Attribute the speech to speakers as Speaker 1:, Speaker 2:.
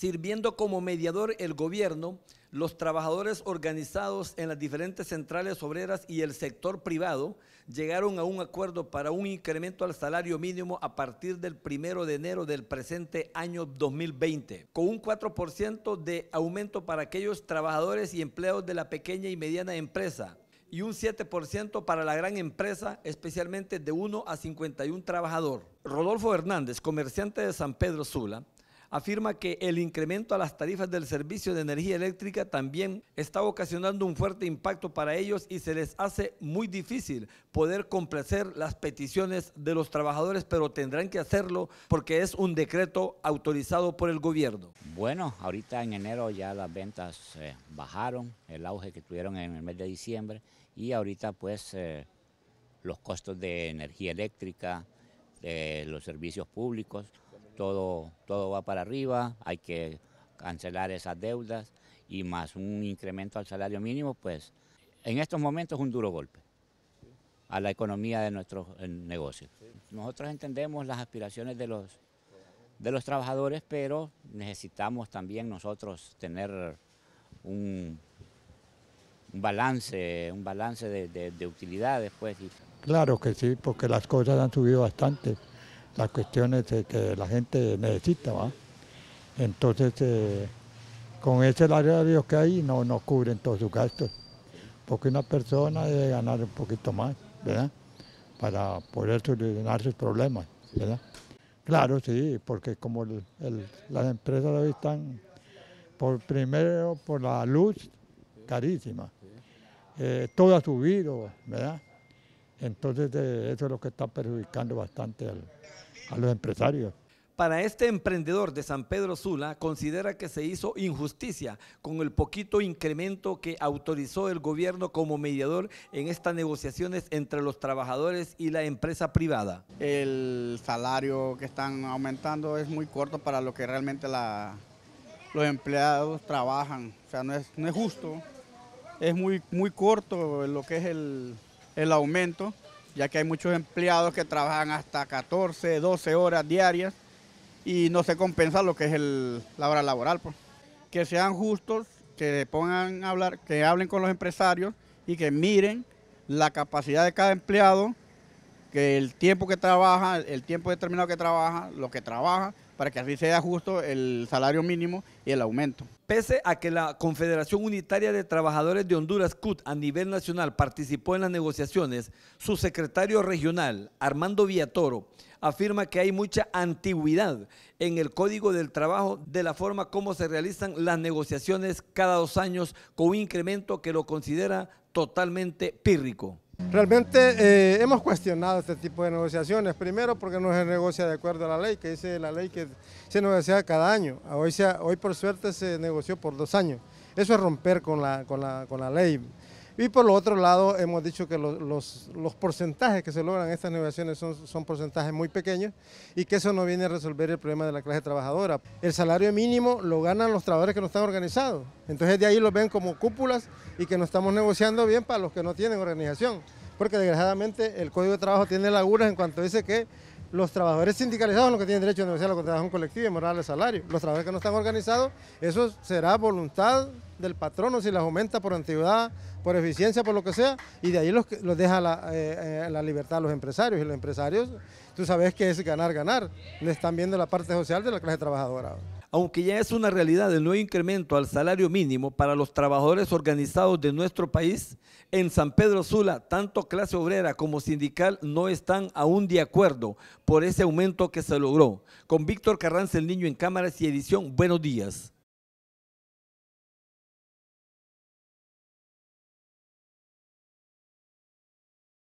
Speaker 1: sirviendo como mediador el gobierno, los trabajadores organizados en las diferentes centrales obreras y el sector privado llegaron a un acuerdo para un incremento al salario mínimo a partir del primero de enero del presente año 2020, con un 4% de aumento para aquellos trabajadores y empleados de la pequeña y mediana empresa y un 7% para la gran empresa, especialmente de 1 a 51 trabajador. Rodolfo Hernández, comerciante de San Pedro Sula, afirma que el incremento a las tarifas del servicio de energía eléctrica también está ocasionando un fuerte impacto para ellos y se les hace muy difícil poder complacer las peticiones de los trabajadores, pero tendrán que hacerlo porque es un decreto
Speaker 2: autorizado por el gobierno. Bueno, ahorita en enero ya las ventas eh, bajaron, el auge que tuvieron en el mes de diciembre y ahorita pues eh, los costos de energía eléctrica, eh, los servicios públicos, todo, todo va para arriba, hay que cancelar esas deudas y más un incremento al salario mínimo, pues en estos momentos es un duro golpe a la economía de nuestros negocios. Nosotros entendemos las aspiraciones de los, de los trabajadores, pero necesitamos también nosotros tener un, balance, un balance de, utilidad de utilidades. Pues.
Speaker 3: Claro que sí, porque las cosas han subido bastante las cuestiones que la gente necesita. ¿va? Entonces, eh, con ese salario que hay, no, no cubren todos sus gastos, porque una persona debe ganar un poquito más, ¿verdad? Para poder solucionar sus problemas, ¿verdad? Claro, sí, porque como las empresas hoy están, por primero, por la luz carísima, toda eh, todo ha subido, ¿verdad? Entonces eh, eso es lo que está perjudicando bastante al, a los empresarios.
Speaker 1: Para este emprendedor de San Pedro Sula, considera que se hizo injusticia con el poquito incremento que autorizó el gobierno como mediador en estas negociaciones entre los trabajadores y la empresa privada.
Speaker 4: El salario que están aumentando es muy corto para lo que realmente los empleados trabajan. O sea, no es, no es justo, es muy, muy corto lo que es el, el aumento ya que hay muchos empleados que trabajan hasta 14, 12 horas diarias y no se compensa lo que es el, la hora laboral. Pues. Que sean justos, que pongan hablar, que hablen con los empresarios y que miren la capacidad de cada empleado, que el tiempo que trabaja, el tiempo determinado que trabaja, lo que trabaja para que así sea
Speaker 1: justo el salario mínimo y el aumento. Pese a que la Confederación Unitaria de Trabajadores de Honduras, CUT, a nivel nacional participó en las negociaciones, su secretario regional, Armando Villatoro, afirma que hay mucha antigüedad en el Código del Trabajo de la forma como se realizan las negociaciones cada dos años con un incremento que lo considera totalmente pírrico.
Speaker 5: Realmente eh, hemos cuestionado este tipo de negociaciones. Primero porque no se negocia de acuerdo a la ley, que dice la ley que se negocia cada año. Hoy, hoy por suerte se negoció por dos años. Eso es romper con la ley. Y por lo otro lado, hemos dicho que los, porcentajes que se logran en estas negociaciones son, son porcentajes muy pequeños y que eso no viene a resolver el problema de la clase trabajadora. El salario mínimo lo ganan los trabajadores que no están organizados. Entonces de ahí los ven como cúpulas y que no estamos negociando bien para los que no tienen organización. Porque desgraciadamente el Código de Trabajo tiene lagunas en cuanto dice que los trabajadores sindicalizados son los que tienen derecho a negociar la contratación colectiva y morar el salario. Los trabajadores que no están organizados, eso será voluntad del patrono si las aumenta por antigüedad, por eficiencia, por lo que sea, y de ahí los, deja la, eh, eh, la, libertad a los empresarios. Y los empresarios, tú sabes que es ganar, ganar. Le están viendo la parte social de la clase trabajadora.
Speaker 1: Aunque ya es una realidad el nuevo incremento al salario mínimo para los trabajadores organizados de nuestro país, en San Pedro Sula, tanto clase obrera como sindical no están aún de acuerdo por ese aumento que se logró. Con Víctor Carranza, el niño en cámaras y edición, buenos días.